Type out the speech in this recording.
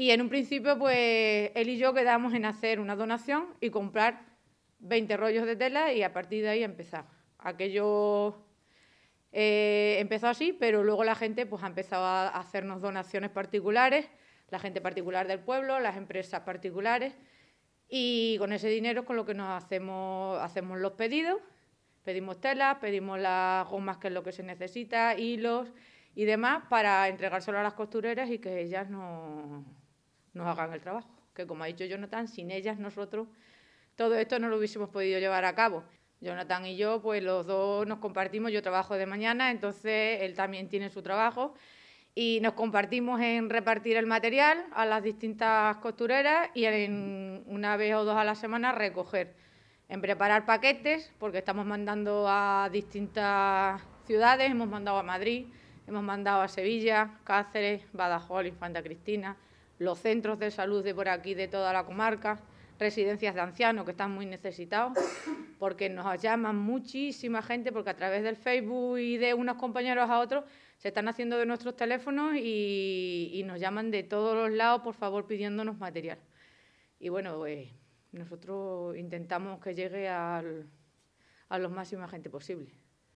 Y en un principio, pues él y yo quedamos en hacer una donación y comprar 20 rollos de tela y a partir de ahí empezar. Aquello eh, empezó así, pero luego la gente pues, ha empezado a hacernos donaciones particulares, la gente particular del pueblo, las empresas particulares. Y con ese dinero es con lo que nos hacemos, hacemos los pedidos, pedimos telas, pedimos las gomas que es lo que se necesita, hilos y demás para entregárselo a las costureras y que ellas no nos hagan el trabajo. Que como ha dicho Jonathan, sin ellas nosotros todo esto no lo hubiésemos podido llevar a cabo. Jonathan y yo, pues los dos nos compartimos, yo trabajo de mañana, entonces él también tiene su trabajo y nos compartimos en repartir el material a las distintas costureras y en una vez o dos a la semana recoger, en preparar paquetes, porque estamos mandando a distintas ciudades, hemos mandado a Madrid, hemos mandado a Sevilla, Cáceres, Badajoz, Infanta Cristina, los centros de salud de por aquí, de toda la comarca, residencias de ancianos que están muy necesitados, porque nos llaman muchísima gente, porque a través del Facebook y de unos compañeros a otros se están haciendo de nuestros teléfonos y, nos llaman de todos los lados, por favor, pidiéndonos material. Y bueno, pues, nosotros intentamos que llegue a la máxima gente posible.